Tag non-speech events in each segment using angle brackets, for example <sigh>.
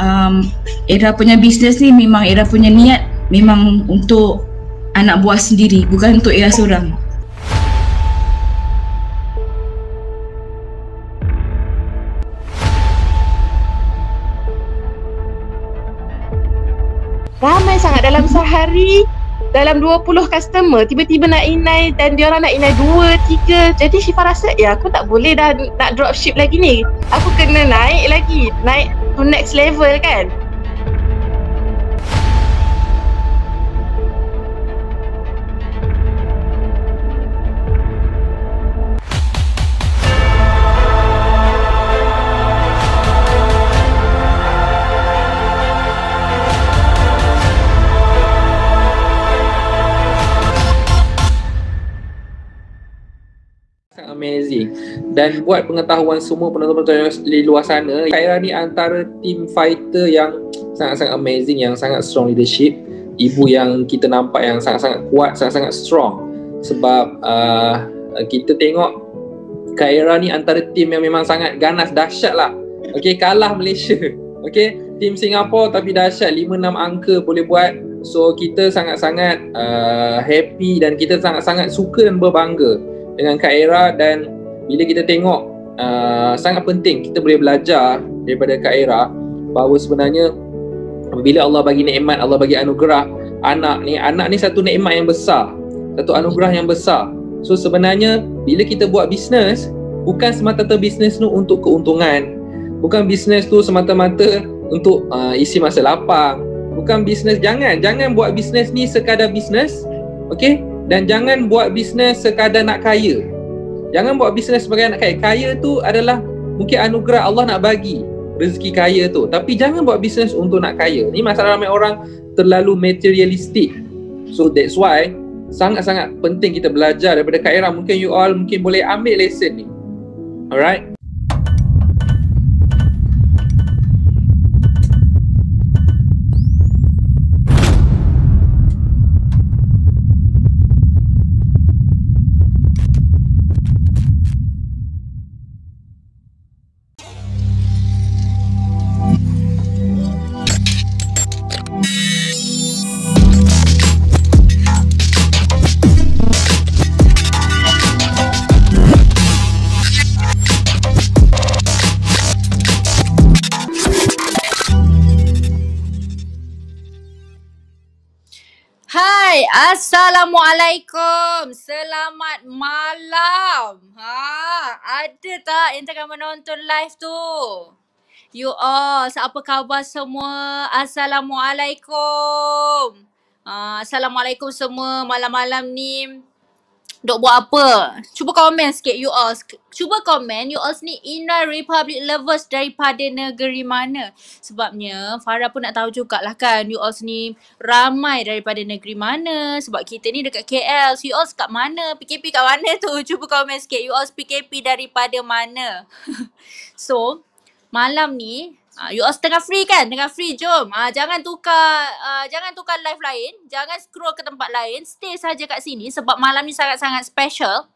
um, Era punya bisnes ni memang Era punya niat memang untuk anak buah sendiri bukan untuk Era seorang. Ramai sangat dalam sehari dalam 20 customer tiba-tiba nak inai dan dia orang nak inai 2 3 jadi Syifa rasa ya aku tak boleh dah nak dropship lagi ni aku kena naik lagi naik to next level kan amazing dan buat pengetahuan semua penonton-penonton di luar sana Kaira ni antara team fighter yang sangat-sangat amazing yang sangat strong leadership ibu yang kita nampak yang sangat-sangat kuat sangat-sangat strong sebab uh, kita tengok Kaira ni antara team yang memang sangat ganas dahsyat lah okay, kalah Malaysia <laughs> okay, team Singapore tapi dahsyat 5-6 angka boleh buat So kita sangat-sangat uh, happy dan kita sangat-sangat suka dan berbangga dengan Kak Era dan bila kita tengok uh, sangat penting kita boleh belajar daripada Kak Era bahawa sebenarnya bila Allah bagi nikmat, Allah bagi anugerah anak ni, anak ni satu nikmat yang besar, satu anugerah yang besar. So sebenarnya bila kita buat bisnes bukan semata-mata bisnes tu untuk keuntungan, bukan bisnes tu semata-mata untuk uh, isi masa lapang. Bukan bisnes jangan, jangan buat bisnes ni sekadar bisnes. Okey? dan jangan buat bisnes sekadar nak kaya jangan buat bisnes sebagai nak kaya kaya tu adalah mungkin anugerah Allah nak bagi rezeki kaya tu tapi jangan buat bisnes untuk nak kaya ni masalah ramai orang terlalu materialistik so that's why sangat-sangat penting kita belajar daripada Kak Ira mungkin you all mungkin boleh ambil lesson ni alright Assalamualaikum. Selamat malam. Ha, ada tak yang tengah menonton live tu? You all, apa khabar semua? Assalamualaikum. Uh, Assalamualaikum semua malam-malam ni. Dok buat apa? Cuba komen sikit you all. Cuba komen you all ni inner republic lovers daripada negeri mana? Sebabnya Farah pun nak tahu juga lah kan you all ni ramai daripada negeri mana? Sebab kita ni dekat KL. So you all kat mana? PKP kat mana tu? <laughs> Cuba komen sikit you all PKP daripada mana? <laughs> so malam ni Ah, you all tengah free kan? Tengah free, jom. Ah, jangan tukar ah, jangan tukar live lain. Jangan scroll ke tempat lain. Stay saja kat sini sebab malam ni sangat-sangat special.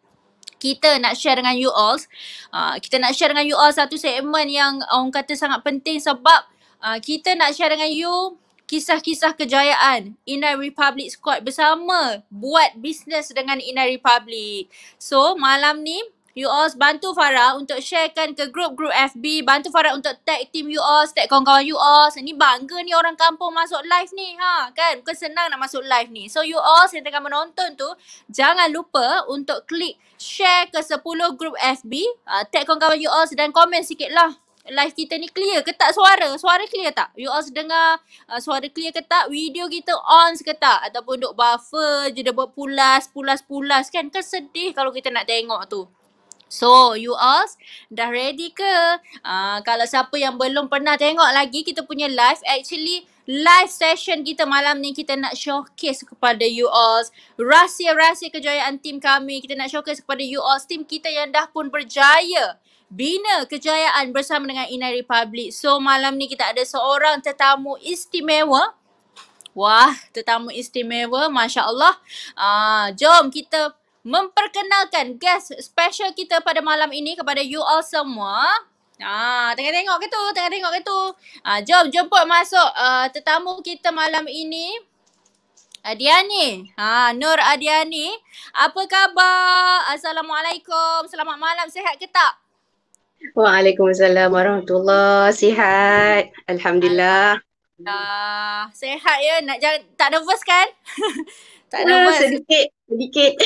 Kita nak share dengan you all. Ah, kita nak share dengan you all satu segmen yang orang kata sangat penting sebab ah, kita nak share dengan you kisah-kisah kejayaan Inai Republic Squad bersama buat bisnes dengan Inai Republic. So, malam ni you all bantu Farah untuk sharekan ke grup-grup FB, bantu Farah untuk tag team you all, tag kawan-kawan you all. Ini bangga ni orang kampung masuk live ni, ha, kan? Bukan senang nak masuk live ni. So you all yang tengah menonton tu, jangan lupa untuk klik share ke 10 grup FB, uh, ha, tag kawan-kawan you all dan komen sikit lah. Live kita ni clear ke tak suara? Suara clear tak? You all dengar uh, suara clear ke tak? Video kita on ke tak? Ataupun duk buffer je dia buat pulas, pulas, pulas kan? Kan sedih kalau kita nak tengok tu. So you all dah ready ke? Uh, kalau siapa yang belum pernah tengok lagi kita punya live actually live session kita malam ni kita nak showcase kepada you all rahsia-rahsia kejayaan tim kami. Kita nak showcase kepada you all tim kita yang dah pun berjaya bina kejayaan bersama dengan Inai Republic. So malam ni kita ada seorang tetamu istimewa Wah, tetamu istimewa, Masya Allah. Uh, jom kita memperkenalkan guest special kita pada malam ini kepada you all semua. Ah, tengah tengok ke tu, tengah tengok ke tu. Ah, jom jemput masuk uh, tetamu kita malam ini. Adiani. Ha, ah, Nur Adiani. Apa khabar? Assalamualaikum. Selamat malam. sihat ke tak? Waalaikumsalam warahmatullahi. Sihat. Alhamdulillah. Ah, sihat ya. Nak jangan tak nervous kan? <laughs> tak ah, nervous. Sedikit sedikit.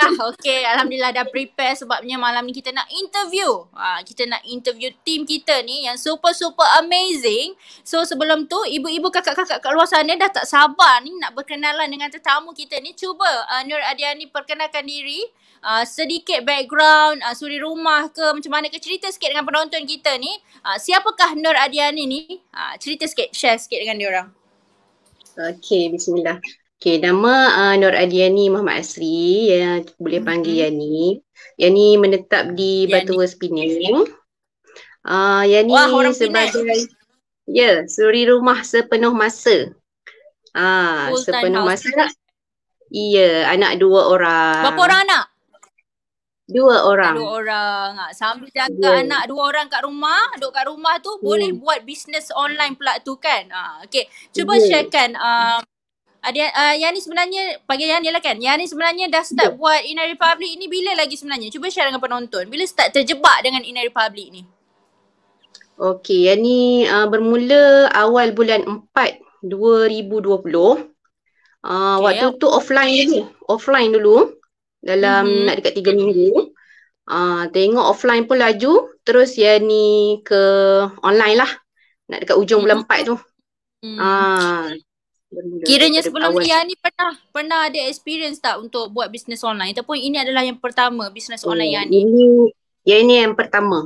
Ah, okey, alhamdulillah dah prepare sebabnya malam ni kita nak interview. Ha, kita nak interview team kita ni yang super super amazing. So sebelum tu ibu-ibu kakak-kakak kat luar sana dah tak sabar ni nak berkenalan dengan tetamu kita ni. Cuba uh, Nur Adiani perkenalkan diri. Uh, sedikit background uh, suri rumah ke macam mana ke cerita sikit dengan penonton kita ni. Uh, siapakah Nur Adiani ni? Uh, cerita sikit, share sikit dengan diorang. Okey bismillah. Okay, nama uh, Nur Adiani Muhammad Asri ya boleh panggil mm-hmm. Yani. Yani menetap di yani Batu Wes Pinang. Uh, Yani Wah, orang sebagai ya, yeah, suri rumah sepenuh masa. Ah, uh, sepenuh masa. Iya, yeah, anak dua orang. Berapa orang anak? Dua orang. Dua orang. Ah, sambil jaga yeah. anak dua orang kat rumah, duduk kat rumah tu yeah. boleh hmm. buat bisnes online pula tu kan. Ah, uh, okay. Cuba yeah. sharekan um, Adi, ah, uh, ah, yang ni sebenarnya, panggil yang ni lah kan. Yang ni sebenarnya dah start yeah. buat Inner Republic ini bila lagi sebenarnya? Cuba share dengan penonton. Bila start terjebak dengan Inner Republic ni? Okay, yang ni uh, bermula awal bulan 4 2020. Uh, okay, waktu yeah. tu offline dulu, offline dulu dalam mm-hmm. nak dekat tiga minggu. Uh, tengok offline pun laju, terus ya ni ke online lah. Nak dekat ujung mm-hmm. bulan mhm. empat tu. Mm-hmm bermula. Kiranya sebelum ni Yani pernah pernah ada experience tak untuk buat bisnes online ataupun ini adalah yang pertama bisnes hmm, online hmm, Yani? Ini ya ini yang pertama.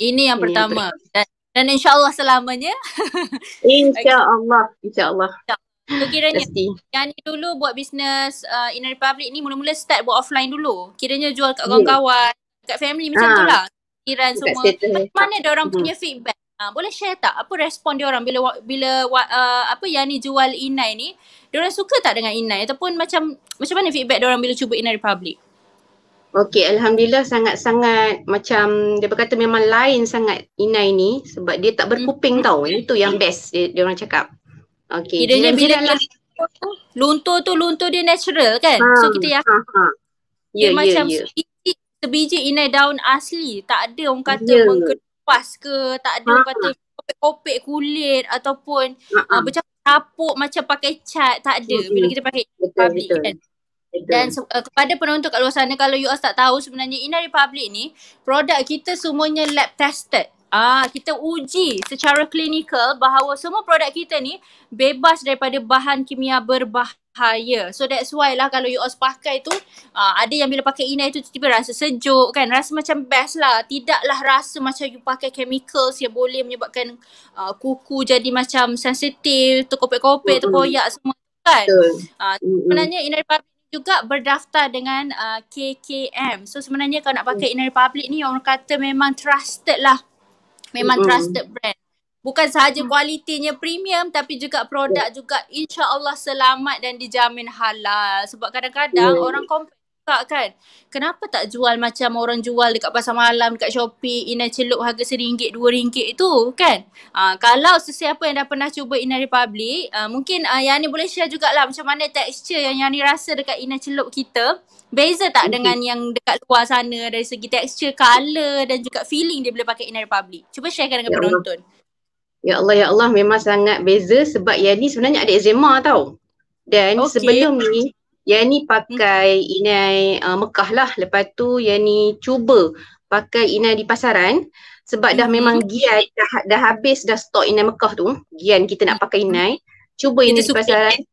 Ini yang ini pertama. Yang ber- dan dan insya-Allah selamanya. <laughs> Insya-Allah, insya-Allah. So, kiranya Yani dulu buat bisnes uh, in Republic ni mula-mula start buat offline dulu. Kiranya jual kat hmm. kawan-kawan, kat family macam ha. tu lah. Kiran semua. Mana dia orang hmm. punya feedback? Ah, boleh share tak apa respon dia orang bila bila uh, apa yang ni jual inai ni dia orang suka tak dengan inai ataupun macam macam mana feedback dia orang bila cuba inai republic Okay, Alhamdulillah sangat-sangat macam dia berkata memang lain sangat inai ni sebab dia tak berkuping hmm. tau. Itu yang best dia, dia orang cakap. Okey, dia bila, bila lah. luntur tu luntur dia natural kan? Ha, so kita yakin. Ha, ha. Ya, dia ya, macam ya. sebiji, sebiji inai daun asli. Tak ada orang kata ya. mengkedut kipas ke tak ada ha. patut kopek kulit ataupun ha. uh, macam tapuk macam pakai cat tak ada hmm. bila kita pakai public betul. kan dan uh, kepada penonton kat luar sana kalau you all tak tahu sebenarnya Ina Republic ni produk kita semuanya lab tested Ah, kita uji secara klinikal bahawa semua produk kita ni bebas daripada bahan kimia berbahaya. So that's why lah kalau you all pakai tu, ah, ada yang bila pakai inai tu tiba-tiba rasa sejuk kan. Rasa macam best lah. Tidaklah rasa macam you pakai chemicals yang boleh menyebabkan ah, kuku jadi macam sensitif, tu kopek terkoyak semua kan. Betul. Ah, sebenarnya inai Republic juga berdaftar dengan uh, ah, KKM. So sebenarnya kalau nak pakai mm. Inner Republic ni orang kata memang trusted lah memang uh trusted brand bukan sahaja hmm. kualitinya premium tapi juga produk juga insya-Allah selamat dan dijamin halal sebab kadang-kadang uh orang komplain juga kan. Kenapa tak jual macam orang jual dekat pasar malam, dekat Shopee, Inai Celup harga RM1, RM2 tu kan. Uh, kalau sesiapa yang dah pernah cuba Inai Republic, uh, mungkin uh, ah, Yani boleh share jugalah macam mana texture yang Yani rasa dekat Inai Celup kita. Beza tak okay. dengan yang dekat luar sana dari segi texture, color dan juga feeling dia boleh pakai Inai Republic. Cuba sharekan dengan ya penonton. Allah. Ya Allah, ya Allah memang sangat beza sebab Yani sebenarnya ada eczema tau. Dan okay. sebelum ni, yang ni hmm. pakai inai uh, Mekah lah. Lepas tu yang ni cuba pakai inai di pasaran sebab dah hmm. memang giat dah, ha-, dah habis dah stok inai Mekah tu. Gian kita nak hmm. pakai inai. Cuba inai di pasaran. Suka.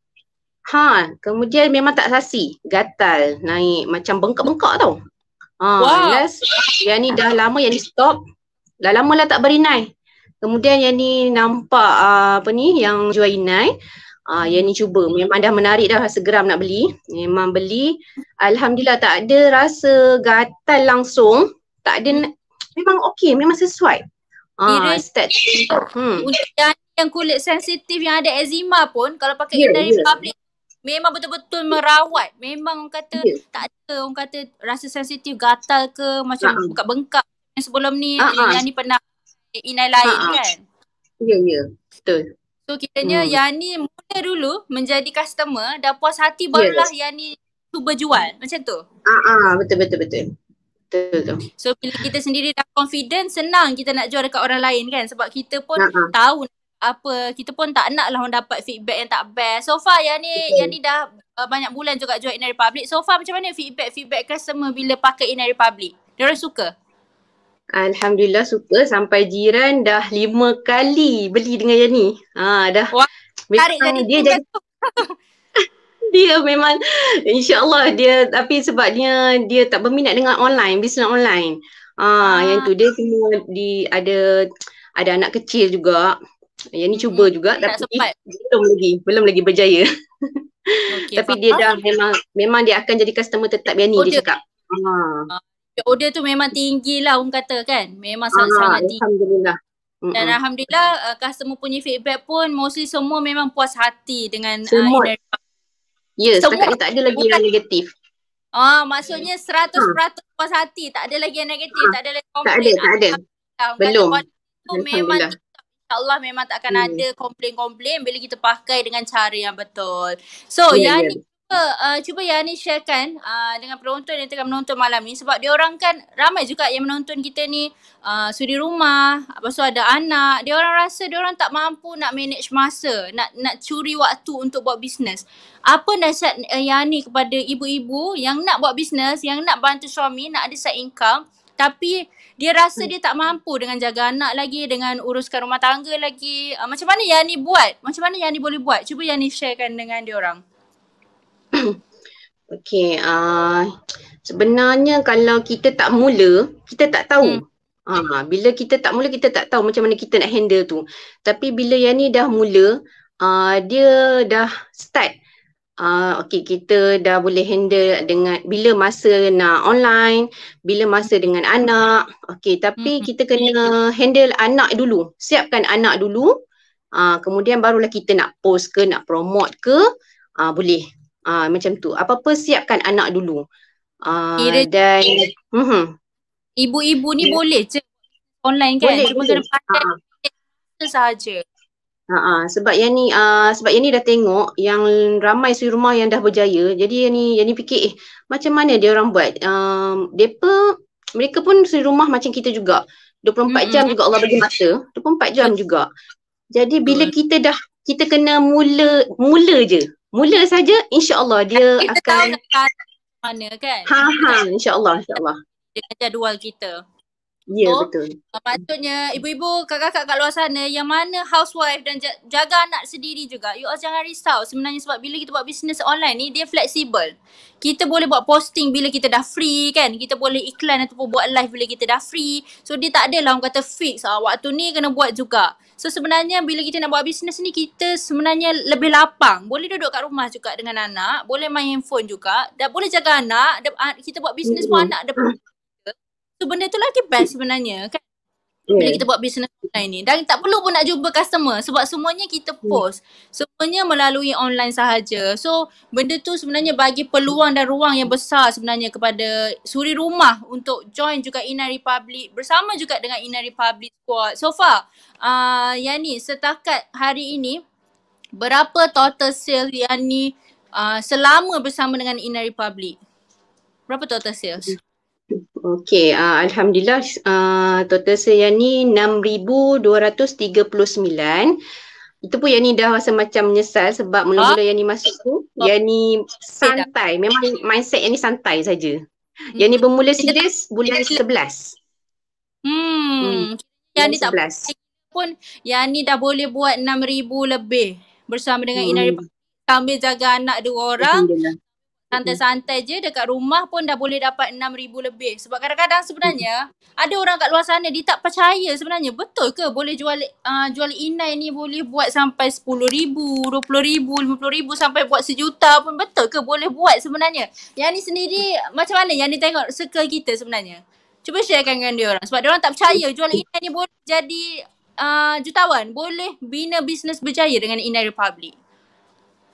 Ha, kemudian memang tak sasi. Gatal, naik macam bengkak-bengkak tau. Ha, wow. last yang ni dah lama yang ni stop. Dah lama lah tak berinai. Kemudian yang ni nampak uh, apa ni yang jual inai. Ah, yang ni cuba memang dah menarik dah rasa geram nak beli memang beli alhamdulillah tak ada rasa gatal langsung tak ada na- memang okey memang sesuai ha uh, yang hmm. yang kulit sensitif yang ada eczema pun kalau pakai yeah, ya, dari yeah. public memang betul-betul merawat memang orang kata yeah. tak ada orang kata rasa sensitif gatal ke macam uh-huh. buka bengkak sebelum ni uh-huh. yang ni pernah inai lain uh-huh. kan ya yeah, ya yeah. betul So kiranya hmm. Yani mula dulu menjadi customer dah puas hati barulah yes. Yani cuba jual macam tu. Ah uh, uh, betul betul betul. Betul So bila kita sendiri dah confident senang kita nak jual dekat orang lain kan sebab kita pun uh-huh. tahu apa kita pun tak nak lah orang dapat feedback yang tak best. So far yang ni okay. yang ni dah uh, banyak bulan juga jual Inner Republic. So far macam mana feedback feedback customer bila pakai Inner Republic? Dia orang suka? Alhamdulillah suka sampai jiran dah lima kali beli dengan ni. Ha dah. Wah, tarik jadi dia jadi <laughs> dia memang insyaallah dia tapi sebabnya dia tak berminat dengan online bisnes online. Ha, ah yang tu dia semua di ada ada anak kecil juga. Yang ni hmm, cuba juga tapi sempat. belum lagi belum lagi berjaya. Okay, <laughs> tapi faham. dia dah memang memang dia akan jadi customer tetap Yani oh, dia, dia cakap. Ha. Ah order tu memang tinggi lah orang kata kan. Memang sangat sangat ah, tinggi. Alhamdulillah. Dan Mm-mm. alhamdulillah uh, customer punya feedback pun mostly semua memang puas hati dengan uh, Ya, yeah, setakat ni tak ada lagi yang negatif. Ah, oh, maksudnya seratus hmm. puas hati, tak ada lagi yang negatif, hmm. tak ada lagi komplain. Tak ada, tak ada. Belum. Tu memang InsyaAllah memang tak akan hmm. ada komplain-komplain bila kita pakai dengan cara yang betul. So, yeah. yang ya, ni uh, cuba ni sharekan uh, dengan penonton yang tengah menonton malam ni sebab dia orang kan ramai juga yang menonton kita ni uh, sudi rumah, lepas tu ada anak. Dia orang rasa dia orang tak mampu nak manage masa, nak nak curi waktu untuk buat bisnes. Apa nasihat uh, ni kepada ibu-ibu yang nak buat bisnes, yang nak bantu suami, nak ada side income tapi dia rasa dia tak mampu dengan jaga anak lagi, dengan uruskan rumah tangga lagi. Uh, macam mana Yani buat? Macam mana Yani boleh buat? Cuba Yani sharekan dengan dia orang. <coughs> okay, uh, sebenarnya kalau kita tak mula, kita tak tahu. Hmm. Ha, bila kita tak mula, kita tak tahu macam mana kita nak handle tu. Tapi bila yang ni dah mula, uh, dia dah start. Uh, ah, okay, kita dah boleh handle dengan bila masa nak online, bila masa dengan anak. Okay, tapi hmm. kita kena handle anak dulu. Siapkan anak dulu. Uh, kemudian barulah kita nak post ke, nak promote ke. Uh, boleh uh, macam tu. Apa-apa siapkan anak dulu. Ah uh, dan mhm. Ibu-ibu ni yeah. boleh je online kan. Boleh, Cuma kena pandai uh. Ah. saja. Uh, ah, sebab yang ni uh, sebab yang ni dah tengok yang ramai suri rumah yang dah berjaya jadi yang ni yang ni fikir eh macam mana dia orang buat uh, depa mereka pun suri rumah macam kita juga 24 hmm. jam juga Allah bagi mata 24 jam juga jadi bila kita dah kita kena mula mula je mula saja insya Allah dia kita akan tahu dekat mana kan ha ha insyaallah insyaallah dia jadual kita Ya yeah, betul. Uh, ah, patutnya ibu-ibu, kakak-kakak kat luar sana yang mana housewife dan jaga anak sendiri juga. You all jangan risau sebenarnya sebab bila kita buat business online ni dia fleksibel. Kita boleh buat posting bila kita dah free kan. Kita boleh iklan ataupun buat live bila kita dah free. So dia tak adalah orang kata fix uh, waktu ni kena buat juga. So sebenarnya bila kita nak buat bisnes ni kita sebenarnya lebih lapang. Boleh duduk kat rumah juga dengan anak, boleh main phone juga, dan boleh jaga anak. Ah, kita buat bisnes pun anak ada tu benda tu lagi best sebenarnya kan bila kita buat bisnes online ni dan tak perlu pun nak jumpa customer sebab semuanya kita post semuanya melalui online sahaja so benda tu sebenarnya bagi peluang dan ruang yang besar sebenarnya kepada suri rumah untuk join juga Inner Republic bersama juga dengan Inner Republic Squad so far uh, yang ni setakat hari ini berapa total sales yang ni uh, selama bersama dengan Inner Republic berapa total sales? Yeah. Okey, uh, alhamdulillah uh, total saya ni 6239. Itu pun yang ni dah rasa macam menyesal sebab mula-mula ah. yang ni masuk tu ah. yang ni santai. Memang mindset yang ni santai saja. Hmm. Yang ni bermula serius bulan 11. Hmm, hmm. yang ni tak pun yang ni dah boleh buat 6000 lebih bersama dengan hmm. Inari sambil jaga anak dua orang santai-santai je dekat rumah pun dah boleh dapat enam ribu lebih sebab kadang-kadang sebenarnya ada orang kat luar sana dia tak percaya sebenarnya betul ke boleh jual uh, jual inai ni boleh buat sampai sepuluh ribu, ribu, dua puluh lima puluh ribu sampai buat sejuta pun betul ke boleh buat sebenarnya yang ni sendiri macam mana yang ni tengok circle kita sebenarnya cuba sharekan dengan dia orang sebab dia orang tak percaya jual inai ni boleh jadi uh, jutawan boleh bina bisnes berjaya dengan inai republic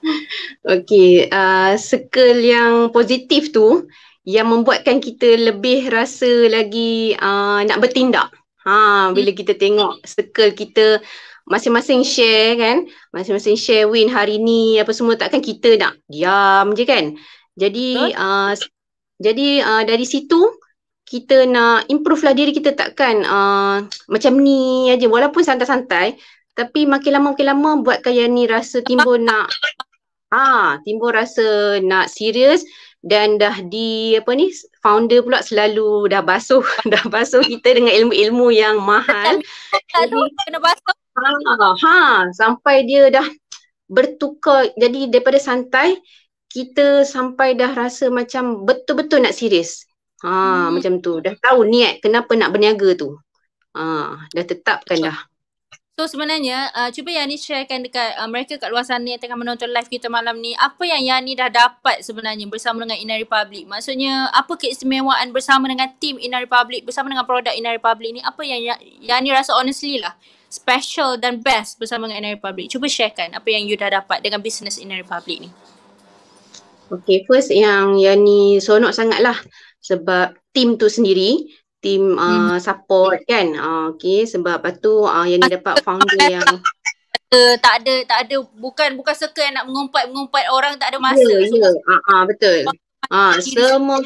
<laughs> Okey, uh, circle yang positif tu yang membuatkan kita lebih rasa lagi uh, nak bertindak. Ha, bila kita tengok sekel kita masing-masing share kan, masing-masing share win hari ni apa semua takkan kita nak diam je kan. Jadi uh, jadi uh, dari situ kita nak improve lah diri kita takkan uh, macam ni aja walaupun santai-santai tapi makin lama makin lama buat kaya ni rasa timbul nak ah timbul rasa nak serius dan dah di apa ni founder pula selalu dah basuh <laughs> dah basuh kita dengan ilmu-ilmu yang mahal tahu kena basuh ha, ha sampai dia dah bertukar jadi daripada santai kita sampai dah rasa macam betul-betul nak serius ha hmm. macam tu dah tahu niat kenapa nak berniaga tu ha dah tetapkan Betul. dah So sebenarnya uh, cuba Yani sharekan dekat uh, mereka kat luar sana yang tengah menonton live kita malam ni apa yang Yani dah dapat sebenarnya bersama dengan Inner Republic. Maksudnya apa keistimewaan bersama dengan team Inner Republic bersama dengan produk Inner Republic ni apa yang ya-, Yani rasa honestly lah special dan best bersama dengan Inner Republic. Cuba sharekan apa yang you dah dapat dengan business Inner Republic ni. Okay first yang Yani sonok lah sebab team tu sendiri Tim uh, hmm. support kan uh, ah, okay sebab lepas tu uh, yang dia dapat founder yang Uh, tak ada tak ada bukan bukan circle yang nak mengumpat-mengumpat orang tak ada masa. yeah, ya, ya. yeah. uh, uh, betul. Ah uh, semua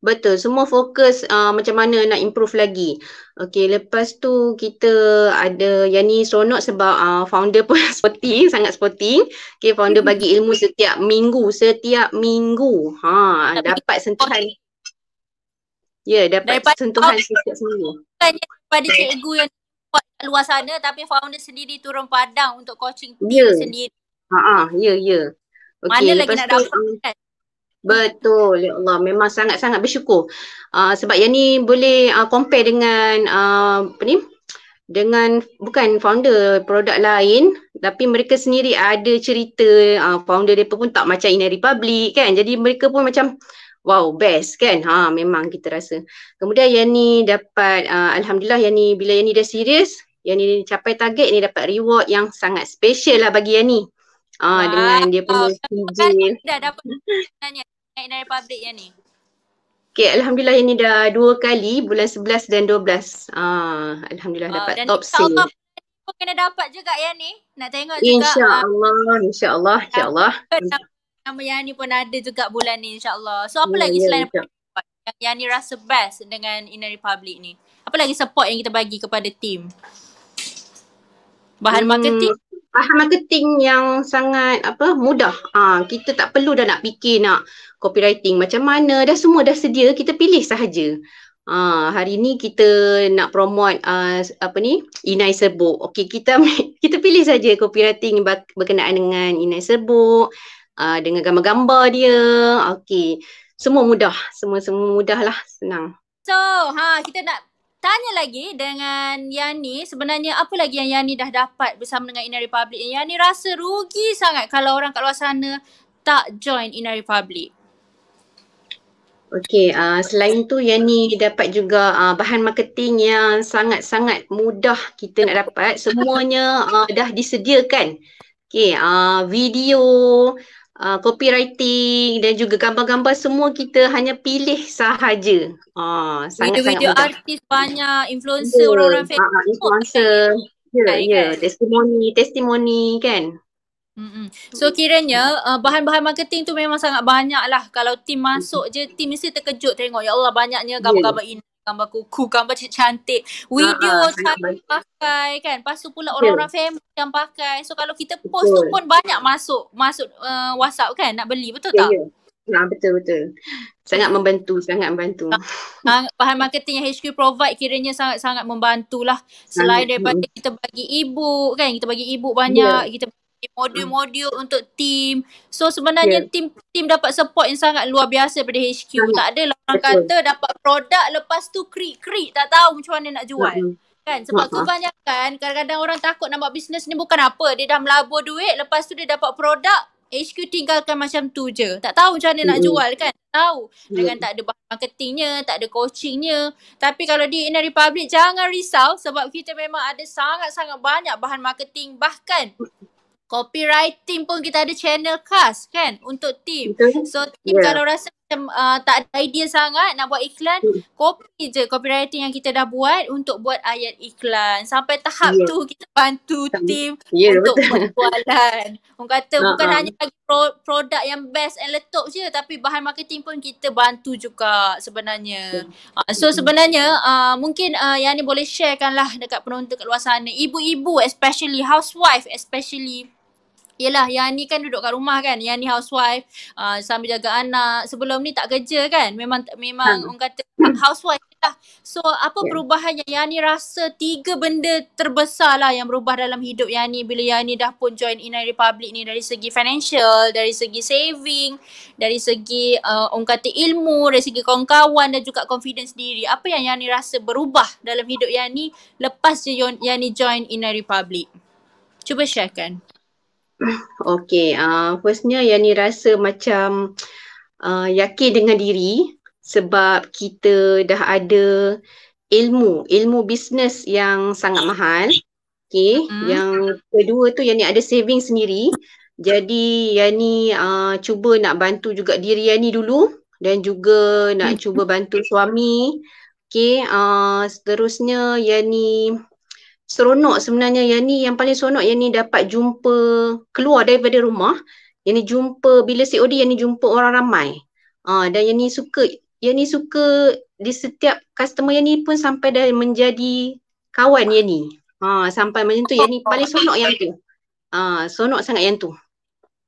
betul semua fokus uh, macam mana nak improve lagi. Okey lepas tu kita ada yang ni seronok sebab uh, founder pun <laughs> sporting sangat sporting. Okey founder hmm. bagi ilmu setiap minggu setiap minggu. Ha dapat sentuhan. Ya, yeah, dapat daripada sentuhan sikit sendiri. Bukan daripada cikgu yang buat luar sana tapi founder sendiri turun padang untuk coaching team yeah. sendiri. Ha ah, ya ya. Okey, lagi nak dapat kan? Ah, betul, ya Allah. Memang sangat-sangat bersyukur. Uh, sebab yang ni boleh uh, compare dengan uh, apa ni? Dengan bukan founder produk lain tapi mereka sendiri ada cerita uh, founder mereka pun tak macam Inner Republic kan. Jadi mereka pun macam wow best kan ha memang kita rasa kemudian yang ni dapat uh, alhamdulillah yang ni bila yang ni dah serius yang ni capai target ni dapat reward yang sangat special lah bagi yang ni uh, ah, dengan dia pun oh, <laughs> kan dah dapat tanya naik dari public yang ni Okay, Alhamdulillah yang ni dah dua kali, bulan 11 dan 12. Uh, ah, Alhamdulillah oh, dapat top sale. Dan insyaAllah pun kena dapat juga yang ni. Nak tengok insya juga. Ah. InsyaAllah, insyaAllah, insyaAllah. Insya nama Yani pun ada juga bulan ni insyaAllah. So apa yeah, lagi yeah, selain yeah. yang Yani rasa best dengan Inner Republic ni? Apa lagi support yang kita bagi kepada tim? Bahan hmm, marketing? Bahan marketing yang sangat apa mudah. Ah ha, kita tak perlu dah nak fikir nak copywriting macam mana. Dah semua dah sedia. Kita pilih sahaja. Ha, hari ni kita nak promote uh, apa ni inai serbuk. Okey kita <laughs> kita pilih saja copywriting berkenaan dengan inai serbuk uh, dengan gambar-gambar dia. Okey. Semua mudah. Semua-semua mudah lah. Senang. So, ha, kita nak tanya lagi dengan Yani sebenarnya apa lagi yang Yani dah dapat bersama dengan Inner Republic Yani rasa rugi sangat kalau orang kat luar sana tak join Inner Republic. Okey, uh, selain tu Yani dapat juga uh, bahan marketing yang sangat-sangat mudah kita nak dapat. Semuanya uh, dah disediakan. Okey, uh, video, uh, copywriting dan juga gambar-gambar semua kita hanya pilih sahaja. Uh, Video-video artis banyak, influencer, yeah. orang-orang Uh, influencer, ya, yeah, kan, ya. Yeah. Kan? Testimoni, testimoni kan. Mm-mm. So kiranya uh, bahan-bahan marketing tu memang sangat banyak lah Kalau tim masuk je, tim mesti terkejut tengok Ya Allah banyaknya ya. gambar-gambar yeah. ini gambar kuku, gambar cantik. Ah, ah, Video ha, ha, saya pakai kan. Lepas tu pula orang-orang yeah. famous yang pakai. So kalau kita post betul. tu pun banyak masuk masuk uh, WhatsApp kan nak beli betul yeah, tak? Yeah. Ya. Nah, betul betul. Sangat membantu, sangat membantu. Ah, bahan marketing yang HQ provide kiranya sangat-sangat membantulah. Selain daripada mm. kita bagi ibu kan, kita bagi ibu banyak, yeah. kita modul-modul hmm. untuk tim, So sebenarnya yeah. tim team dapat support yang sangat luar biasa daripada HQ. Sangat. Tak ada lah orang Betul. kata dapat produk lepas tu krik-krik tak tahu macam mana nak jual. Hmm. Kan? Sebab tu kebanyakan kadang-kadang orang takut nak buat bisnes ni bukan apa. Dia dah melabur duit lepas tu dia dapat produk HQ tinggalkan macam tu je. Tak tahu macam mana hmm. nak jual kan. Tak tahu. Dengan tak ada bahan marketingnya, tak ada coachingnya. Tapi kalau di Inner Republic jangan risau sebab kita memang ada sangat-sangat banyak bahan marketing. Bahkan copywriting pun kita ada channel khas kan untuk team. So team yeah. kalau rasa macam uh, tak ada idea sangat nak buat iklan, hmm. copy je copywriting yang kita dah buat untuk buat ayat iklan. Sampai tahap yeah. tu kita bantu team yeah, untuk penjualan. Orang kata uh-huh. bukan ha. hanya pro- produk yang best and letup je tapi bahan marketing pun kita bantu juga sebenarnya. Uh, so sebenarnya uh, mungkin uh, ah, yang ni boleh sharekan lah dekat penonton kat luar sana. Ibu-ibu especially housewife especially Yelah yang ni kan duduk kat rumah kan Yang ni housewife uh, Sambil jaga anak Sebelum ni tak kerja kan Memang memang hmm. orang kata housewife lah So apa yeah. Hmm. perubahan yang ni rasa Tiga benda terbesar lah Yang berubah dalam hidup ni Bila ni dah pun join Inai Republic ni Dari segi financial Dari segi saving Dari segi uh, orang kata ilmu Dari segi kawan-kawan Dan juga confidence diri Apa yang ni rasa berubah Dalam hidup ni Lepas je ni join Inai Republic Cuba kan. Okay, uh, firstnya Yani rasa macam uh, yakin dengan diri sebab kita dah ada ilmu, ilmu bisnes yang sangat mahal. Okay, hmm. yang kedua tu Yani ada saving sendiri. Jadi Yani uh, cuba nak bantu juga diri Yani dulu dan juga nak hmm. cuba bantu suami. Okay, uh, seterusnya Yani seronok sebenarnya yang ni yang paling seronok yang ni dapat jumpa keluar daripada rumah yang ni jumpa bila COD yang ni jumpa orang ramai uh, dan yang ni suka yang ni suka di setiap customer yang ni pun sampai dah menjadi kawan yang ni uh, sampai macam tu yang ni paling seronok yang tu uh, seronok sangat yang tu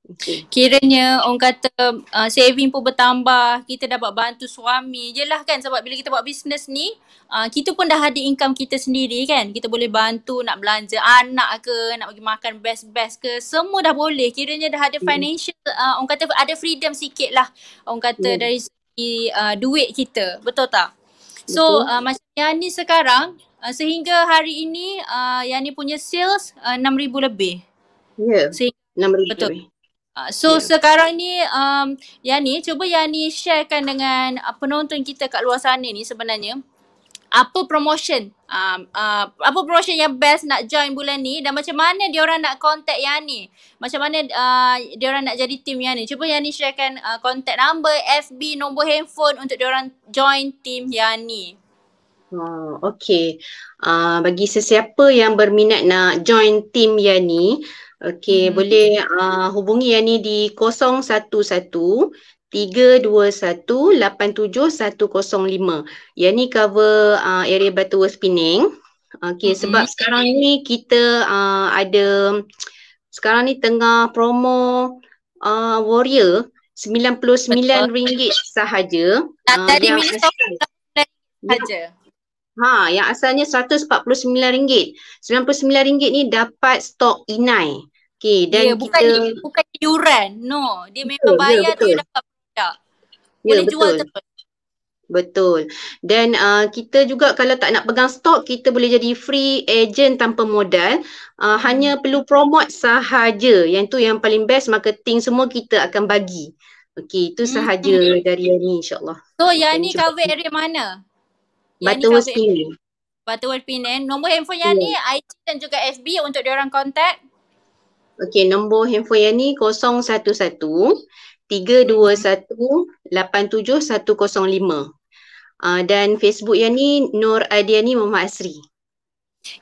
Okay. Kiranya orang kata uh, saving pun bertambah, kita dapat bantu suami je lah kan sebab bila kita buat bisnes ni uh, kita pun dah ada income kita sendiri kan. Kita boleh bantu nak belanja anak ke, nak pergi makan best-best ke, semua dah boleh. Kiranya dah ada hmm. financial, uh, orang kata ada freedom sikit lah orang kata yeah. Hmm. dari segi uh, duit kita. Betul tak? So uh, macam Yani sekarang uh, sehingga hari ini uh, Yani punya sales uh, 6000 lebih. Ya. Yeah. Se- 6000 lebih. Ah, so yeah. sekarang ni um, Yani cuba Yani sharekan dengan uh, penonton kita kat luar sana ni sebenarnya apa promotion um, uh, apa promotion yang best nak join bulan ni dan macam mana dia orang nak contact Yani macam mana uh, orang nak jadi team Yani cuba Yani sharekan uh, contact number FB nombor handphone untuk orang join team Yani Oh, okay. Uh, ah, bagi sesiapa yang berminat nak join team Yani, okay, hmm. boleh uh, hubungi Yani di 011 321-87105 Yang ni cover uh, area Batu West Pening Okay mm-hmm. sebab sekarang ni kita uh, ada Sekarang ni tengah promo uh, Warrior sembilan ringgit sahaja Dari uh, Minnesota sahaja Ha, yang asalnya RM149. RM99 ni dapat stok inai. Okey, dan yeah, bukan kita... Dia, bukan iuran. No, dia memang betul, ya, bayar yeah, betul. tu dapat produk. Ya, boleh yeah, jual betul. Betul. Dan uh, kita juga kalau tak nak pegang stok, kita boleh jadi free agent tanpa modal. Uh, hanya hmm. perlu promote sahaja. Yang tu yang paling best marketing semua kita akan bagi. Okey, itu hmm, sahaja mm-hmm. dari Yani insyaAllah. So Yani cover area mana? Butterworth Pin. Butterworth Pin eh. Nombor handphone yang yeah. Hmm. IG dan juga FB untuk diorang kontak. Okay, nombor handphone Yani 011 321-87105 uh, dan Facebook yang ni Nur Adiani Muhammad Asri.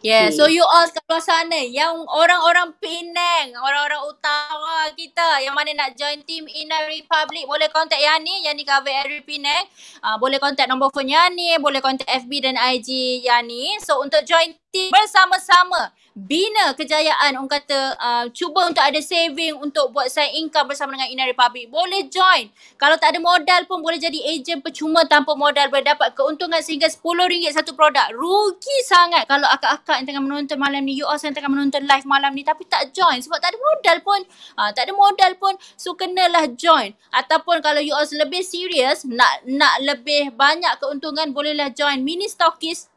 Yeah, okay. so you all kalau sana yang orang-orang Penang, orang-orang utara kita yang mana nak join team Inner Republic boleh contact Yani, Yani cover every Penang. Uh, boleh contact nombor phone Yani, boleh contact FB dan IG Yani. So untuk join team bersama-sama bina kejayaan orang kata uh, cuba untuk ada saving untuk buat side income bersama dengan Inner Republic boleh join kalau tak ada modal pun boleh jadi ejen. percuma tanpa modal boleh dapat keuntungan sehingga RM10 satu produk rugi sangat kalau akak-akak yang tengah menonton malam ni you all yang tengah menonton live malam ni tapi tak join sebab tak ada modal pun uh, tak ada modal pun so kenalah join ataupun kalau you all lebih serius nak nak lebih banyak keuntungan bolehlah join mini stockist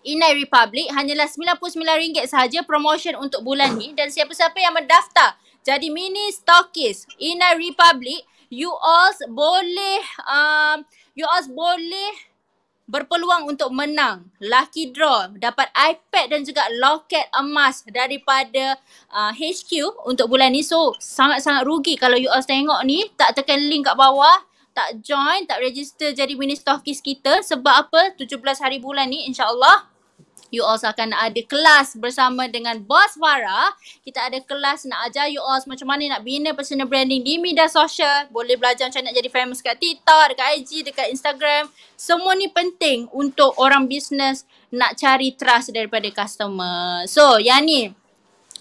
Inai Republic hanyalah RM99 sahaja promotion untuk bulan ni dan siapa-siapa yang mendaftar jadi mini stokis Inai Republic you all boleh um, you all boleh berpeluang untuk menang lucky draw dapat iPad dan juga loket emas daripada uh, HQ untuk bulan ni so sangat-sangat rugi kalau you all tengok ni tak tekan link kat bawah tak join, tak register jadi mini stockist kita sebab apa 17 hari bulan ni insyaAllah you all akan ada kelas bersama dengan Boss Farah. Kita ada kelas nak ajar you all macam mana nak bina personal branding di media sosial. Boleh belajar macam nak jadi famous kat TikTok, dekat IG, dekat Instagram. Semua ni penting untuk orang bisnes nak cari trust daripada customer. So, yang ni,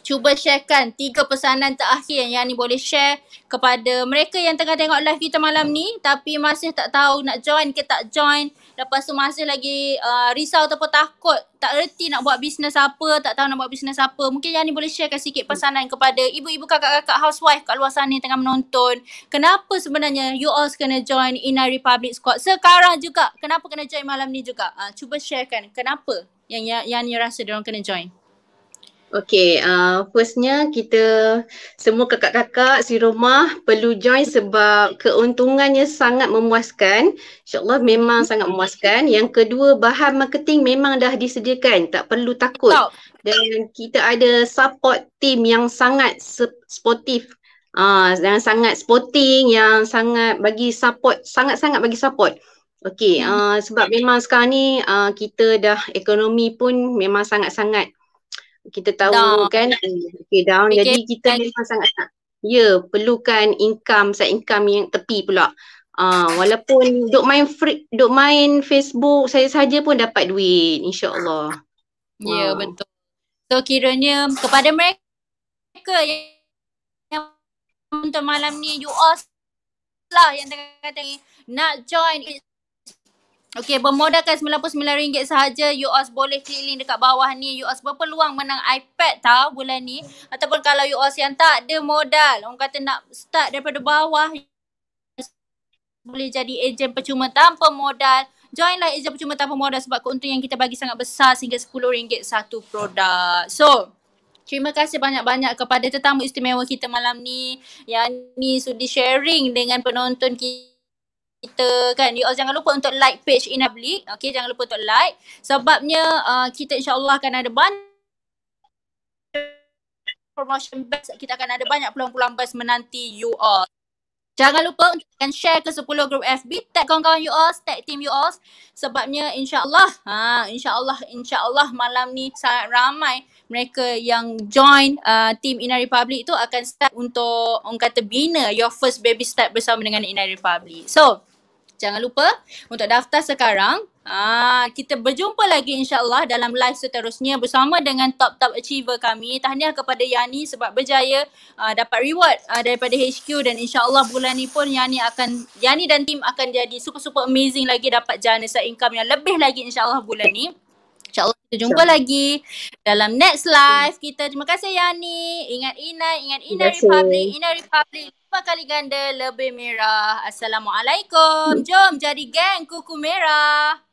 cuba sharekan tiga pesanan terakhir yang Yani boleh share kepada mereka yang tengah tengok live kita malam ni tapi masih tak tahu nak join ke tak join lepas tu masih lagi uh, risau atau takut tak reti nak buat bisnes apa tak tahu nak buat bisnes apa mungkin Yani boleh sharekan sikit pesanan kepada ibu-ibu kakak-kakak housewife kat luar sana yang tengah menonton kenapa sebenarnya you all kena join Inai Republic Squad sekarang juga kenapa kena join malam ni juga uh, cuba sharekan kenapa yang, yang, yang ni rasa dia orang kena join Okay, uh, firstnya kita semua kakak-kakak si rumah perlu join sebab keuntungannya sangat memuaskan. InsyaAllah memang sangat memuaskan. Yang kedua, bahan marketing memang dah disediakan. Tak perlu takut. Dan kita ada support team yang sangat sportif. Uh, yang sangat sporting, yang sangat bagi support, sangat-sangat bagi support. Okay, uh, hmm. ah, sebab memang sekarang ni uh, kita dah ekonomi pun memang sangat-sangat kita tahu down. kan okay down jadi kita kan. memang sangat ya yeah, perlukan income side income yang tepi pula uh, walaupun duk main free duk main Facebook saya saja pun dapat duit insyaallah ya yeah, wow. betul so kiranya kepada mereka yang untuk malam ni you all lah yang tengah-tengah nak join it's Okay, bermodalkan RM99 sahaja, You UOS boleh keliling dekat bawah ni. You UOS berpeluang menang iPad tau bulan ni. Ataupun kalau you UOS yang tak ada modal, orang kata nak start daripada bawah, boleh jadi ejen percuma tanpa modal. Joinlah ejen percuma tanpa modal sebab keuntungan yang kita bagi sangat besar sehingga RM10 satu produk. So, Terima kasih banyak-banyak kepada tetamu istimewa kita malam ni yang ni sudah sharing dengan penonton kita kita kan you all jangan lupa untuk like page Ina Blik okey jangan lupa untuk like sebabnya uh, kita insyaallah akan ada banyak promotion best kita akan ada banyak peluang-peluang best menanti you all Jangan lupa untuk kan share ke 10 group FB, tag kawan-kawan you all, tag team you all. Sebabnya insya insyaAllah, ha, insya Allah malam ni sangat ramai mereka yang join uh, team Inner Republic tu akan start untuk orang kata bina your first baby step bersama dengan Inner Republic. So, Jangan lupa untuk daftar sekarang. Aa, ah, kita berjumpa lagi insyaAllah dalam live seterusnya bersama dengan top-top achiever kami. Tahniah kepada Yani sebab berjaya aa, ah, dapat reward aa, ah, daripada HQ dan insyaAllah bulan ni pun Yani akan Yani dan tim akan jadi super-super amazing lagi dapat jana income yang lebih lagi insyaAllah bulan ni. InsyaAllah kita jumpa sure. lagi dalam next live kita. Terima kasih Yani. Ingat Inai, ingat Inai Republic, Inai Republic apa kali ganda lebih merah. Assalamualaikum. Jom jadi geng kuku merah.